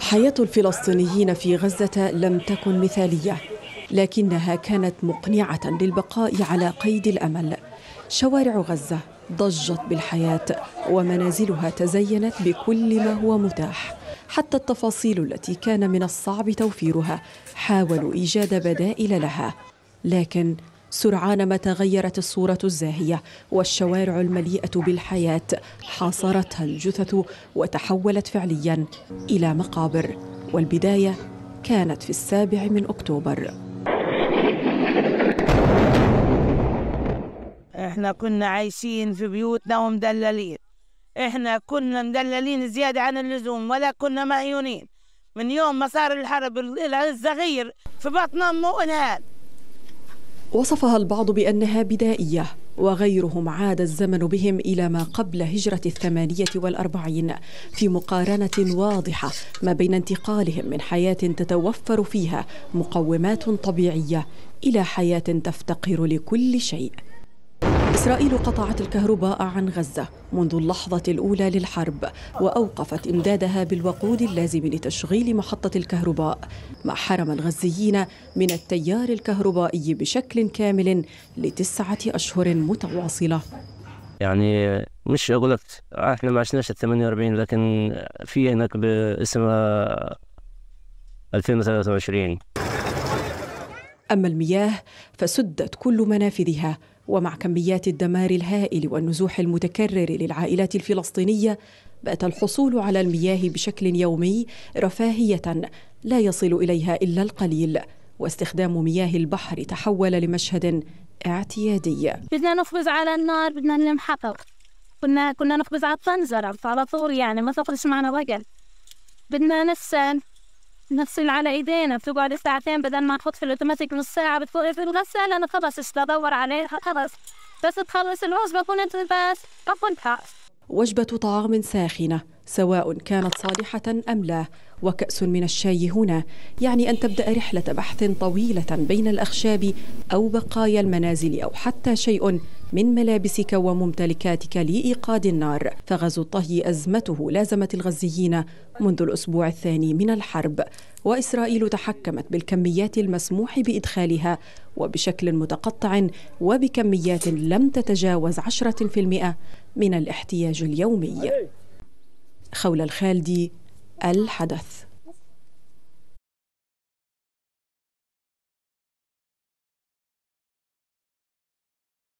حياة الفلسطينيين في غزة لم تكن مثالية لكنها كانت مقنعة للبقاء على قيد الأمل شوارع غزة ضجت بالحياة ومنازلها تزينت بكل ما هو متاح حتى التفاصيل التي كان من الصعب توفيرها حاولوا إيجاد بدائل لها لكن سرعان ما تغيرت الصورة الزاهية والشوارع المليئة بالحياة حاصرتها الجثث وتحولت فعليا إلى مقابر والبداية كانت في السابع من أكتوبر احنا كنا عايشين في بيوتنا ومدللين احنا كنا مدللين زيادة عن اللزوم ولا كنا مهيونين من يوم ما صار الحرب الصغير في بطن امه انهال وصفها البعض بأنها بدائية وغيرهم عاد الزمن بهم إلى ما قبل هجرة الثمانية والأربعين في مقارنة واضحة ما بين انتقالهم من حياة تتوفر فيها مقومات طبيعية إلى حياة تفتقر لكل شيء إسرائيل قطعت الكهرباء عن غزة منذ اللحظة الأولى للحرب وأوقفت إمدادها بالوقود اللازم لتشغيل محطة الكهرباء ما حرم الغزيين من التيار الكهربائي بشكل كامل لتسعة أشهر متواصلة يعني مش أقول لك إحنا ما عشناش ال 48 لكن في هناك باسم 2023 أما المياه فسدت كل منافذها ومع كميات الدمار الهائل والنزوح المتكرر للعائلات الفلسطينيه بات الحصول على المياه بشكل يومي رفاهيه لا يصل اليها الا القليل واستخدام مياه البحر تحول لمشهد اعتيادي بدنا نخبز على النار بدنا نلم حطب كنا كنا نخبز على الطنجرة على طول يعني ما تخرج معنا وقت بدنا نسال نغسل على ايدينا بتقعد ساعتين بدل ما نحط في الاوتوماتيك نص ساعه بتفوق في الغساله انا خلص بدور عليها خلص بس تخلص الوجبه بكون انت بس باكلها وجبة طعام ساخنة سواء كانت صالحة أم لا وكأس من الشاي هنا يعني أن تبدأ رحلة بحث طويلة بين الأخشاب أو بقايا المنازل أو حتى شيء من ملابسك وممتلكاتك لإيقاد النار فغزو الطهي أزمته لازمت الغزيين منذ الأسبوع الثاني من الحرب وإسرائيل تحكمت بالكميات المسموح بإدخالها وبشكل متقطع وبكميات لم تتجاوز 10% من الاحتياج اليومي خول الخالدي الحدث